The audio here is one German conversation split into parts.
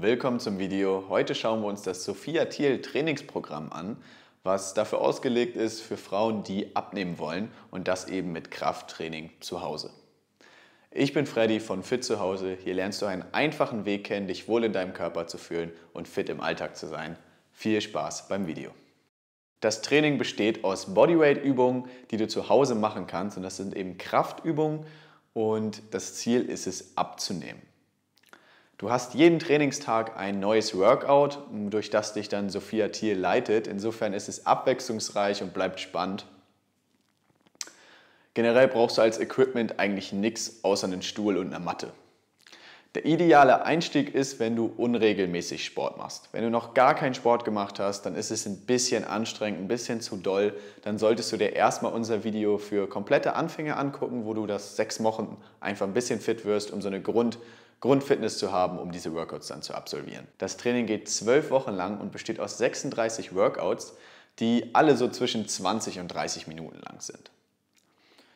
Willkommen zum Video. Heute schauen wir uns das Sophia Thiel Trainingsprogramm an, was dafür ausgelegt ist für Frauen, die abnehmen wollen und das eben mit Krafttraining zu Hause. Ich bin Freddy von Fit zu Hause. Hier lernst du einen einfachen Weg kennen, dich wohl in deinem Körper zu fühlen und fit im Alltag zu sein. Viel Spaß beim Video. Das Training besteht aus Bodyweight-Übungen, die du zu Hause machen kannst und das sind eben Kraftübungen und das Ziel ist es abzunehmen. Du hast jeden Trainingstag ein neues Workout, durch das dich dann Sophia Thiel leitet. Insofern ist es abwechslungsreich und bleibt spannend. Generell brauchst du als Equipment eigentlich nichts außer einen Stuhl und eine Matte. Der ideale Einstieg ist, wenn du unregelmäßig Sport machst. Wenn du noch gar keinen Sport gemacht hast, dann ist es ein bisschen anstrengend, ein bisschen zu doll. Dann solltest du dir erstmal unser Video für komplette Anfänger angucken, wo du das sechs Wochen einfach ein bisschen fit wirst, um so eine Grund- Grundfitness zu haben, um diese Workouts dann zu absolvieren. Das Training geht zwölf Wochen lang und besteht aus 36 Workouts, die alle so zwischen 20 und 30 Minuten lang sind.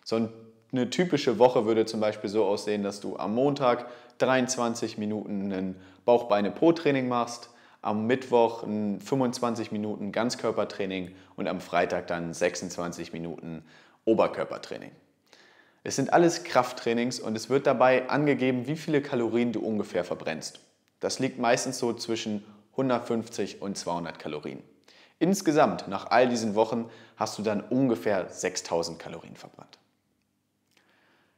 So eine typische Woche würde zum Beispiel so aussehen, dass du am Montag 23 Minuten ein bauchbeine beine po training machst, am Mittwoch ein 25 Minuten Ganzkörpertraining und am Freitag dann 26 Minuten Oberkörpertraining. Es sind alles Krafttrainings und es wird dabei angegeben, wie viele Kalorien du ungefähr verbrennst. Das liegt meistens so zwischen 150 und 200 Kalorien. Insgesamt nach all diesen Wochen hast du dann ungefähr 6000 Kalorien verbrannt.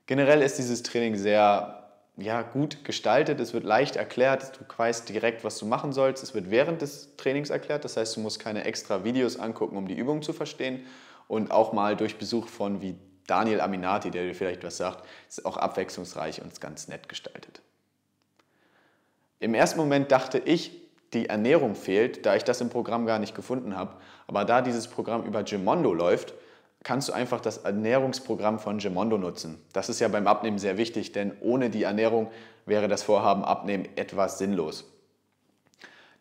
Generell ist dieses Training sehr ja, gut gestaltet, es wird leicht erklärt, du weißt direkt, was du machen sollst, es wird während des Trainings erklärt, das heißt, du musst keine extra Videos angucken, um die Übung zu verstehen und auch mal durch Besuch von wie Daniel Aminati, der dir vielleicht was sagt, ist auch abwechslungsreich und ganz nett gestaltet. Im ersten Moment dachte ich, die Ernährung fehlt, da ich das im Programm gar nicht gefunden habe. Aber da dieses Programm über Gemondo läuft, kannst du einfach das Ernährungsprogramm von Gemondo nutzen. Das ist ja beim Abnehmen sehr wichtig, denn ohne die Ernährung wäre das Vorhaben Abnehmen etwas sinnlos.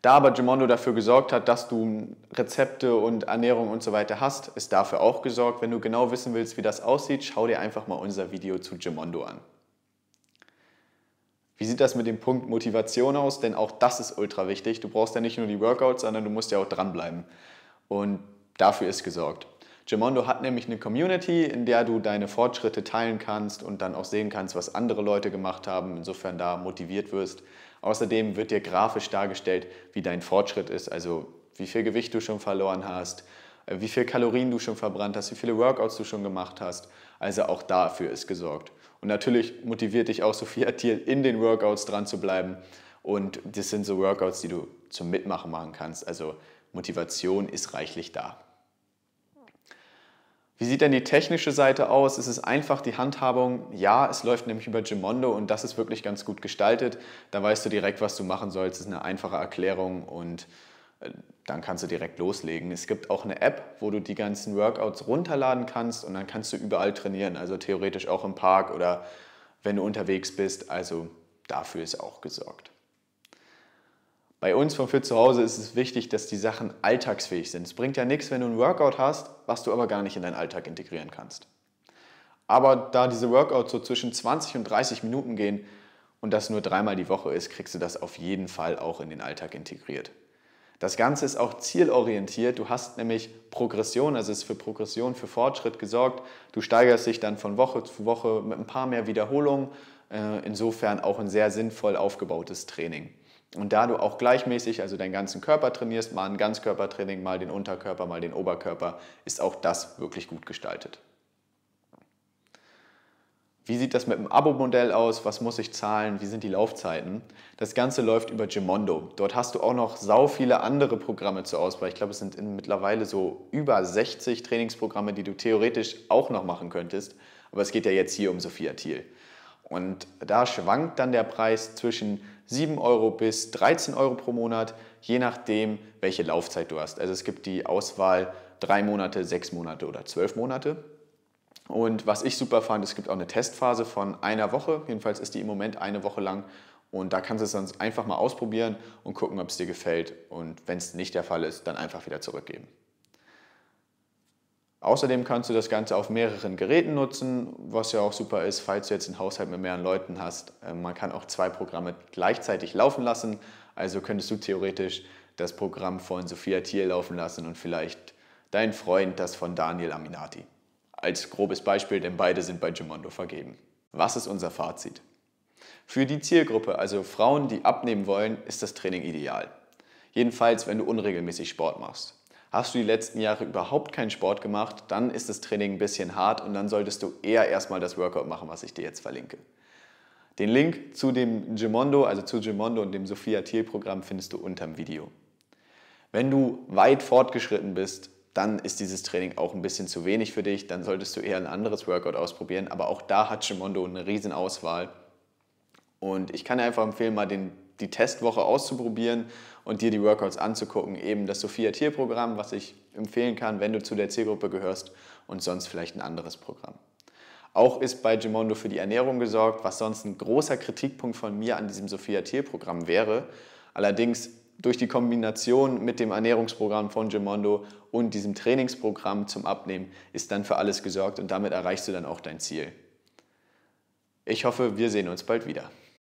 Da aber Gemondo dafür gesorgt hat, dass du Rezepte und Ernährung und so weiter hast, ist dafür auch gesorgt. Wenn du genau wissen willst, wie das aussieht, schau dir einfach mal unser Video zu Gemondo an. Wie sieht das mit dem Punkt Motivation aus? Denn auch das ist ultra wichtig. Du brauchst ja nicht nur die Workouts, sondern du musst ja auch dranbleiben. Und dafür ist gesorgt. Gemondo hat nämlich eine Community, in der du deine Fortschritte teilen kannst und dann auch sehen kannst, was andere Leute gemacht haben, insofern da motiviert wirst. Außerdem wird dir grafisch dargestellt, wie dein Fortschritt ist, also wie viel Gewicht du schon verloren hast, äh, wie viel Kalorien du schon verbrannt hast, wie viele Workouts du schon gemacht hast. Also auch dafür ist gesorgt. Und natürlich motiviert dich auch Sophia Thiel, in den Workouts dran zu bleiben. Und das sind so Workouts, die du zum Mitmachen machen kannst. Also Motivation ist reichlich da. Wie sieht denn die technische Seite aus? Ist es einfach die Handhabung? Ja, es läuft nämlich über Gemondo und das ist wirklich ganz gut gestaltet. Da weißt du direkt, was du machen sollst. Es ist eine einfache Erklärung und äh, dann kannst du direkt loslegen. Es gibt auch eine App, wo du die ganzen Workouts runterladen kannst und dann kannst du überall trainieren, also theoretisch auch im Park oder wenn du unterwegs bist. Also dafür ist auch gesorgt. Bei uns von Fit zu Hause ist es wichtig, dass die Sachen alltagsfähig sind. Es bringt ja nichts, wenn du ein Workout hast, was du aber gar nicht in deinen Alltag integrieren kannst. Aber da diese Workouts so zwischen 20 und 30 Minuten gehen und das nur dreimal die Woche ist, kriegst du das auf jeden Fall auch in den Alltag integriert. Das Ganze ist auch zielorientiert. Du hast nämlich Progression, also es ist für Progression, für Fortschritt gesorgt. Du steigerst dich dann von Woche zu Woche mit ein paar mehr Wiederholungen. Äh, insofern auch ein sehr sinnvoll aufgebautes Training. Und da du auch gleichmäßig, also deinen ganzen Körper trainierst, mal ein Ganzkörpertraining, mal den Unterkörper, mal den Oberkörper, ist auch das wirklich gut gestaltet. Wie sieht das mit dem Abo-Modell aus? Was muss ich zahlen? Wie sind die Laufzeiten? Das Ganze läuft über Gemondo. Dort hast du auch noch sau viele andere Programme zur Auswahl. Ich glaube, es sind mittlerweile so über 60 Trainingsprogramme, die du theoretisch auch noch machen könntest. Aber es geht ja jetzt hier um Sophia Thiel. Und da schwankt dann der Preis zwischen 7 Euro bis 13 Euro pro Monat, je nachdem, welche Laufzeit du hast. Also es gibt die Auswahl 3 Monate, 6 Monate oder 12 Monate. Und was ich super fand, es gibt auch eine Testphase von einer Woche, jedenfalls ist die im Moment eine Woche lang. Und da kannst du es dann einfach mal ausprobieren und gucken, ob es dir gefällt. Und wenn es nicht der Fall ist, dann einfach wieder zurückgeben. Außerdem kannst du das Ganze auf mehreren Geräten nutzen, was ja auch super ist, falls du jetzt einen Haushalt mit mehreren Leuten hast. Ähm, man kann auch zwei Programme gleichzeitig laufen lassen. Also könntest du theoretisch das Programm von Sophia Thiel laufen lassen und vielleicht dein Freund das von Daniel Aminati. Als grobes Beispiel, denn beide sind bei Gimondo vergeben. Was ist unser Fazit? Für die Zielgruppe, also Frauen, die abnehmen wollen, ist das Training ideal. Jedenfalls, wenn du unregelmäßig Sport machst. Hast du die letzten Jahre überhaupt keinen Sport gemacht, dann ist das Training ein bisschen hart und dann solltest du eher erstmal das Workout machen, was ich dir jetzt verlinke. Den Link zu dem Gemondo, also zu Gemondo und dem Sophia Thiel Programm findest du unterm Video. Wenn du weit fortgeschritten bist, dann ist dieses Training auch ein bisschen zu wenig für dich, dann solltest du eher ein anderes Workout ausprobieren, aber auch da hat Gemondo eine riesen Auswahl. Und ich kann dir einfach empfehlen, mal den die Testwoche auszuprobieren und dir die Workouts anzugucken. Eben das Sophia tier Programm, was ich empfehlen kann, wenn du zu der Zielgruppe gehörst und sonst vielleicht ein anderes Programm. Auch ist bei Gimondo für die Ernährung gesorgt, was sonst ein großer Kritikpunkt von mir an diesem Sophia tier Programm wäre. Allerdings durch die Kombination mit dem Ernährungsprogramm von Gimondo und diesem Trainingsprogramm zum Abnehmen ist dann für alles gesorgt und damit erreichst du dann auch dein Ziel. Ich hoffe, wir sehen uns bald wieder.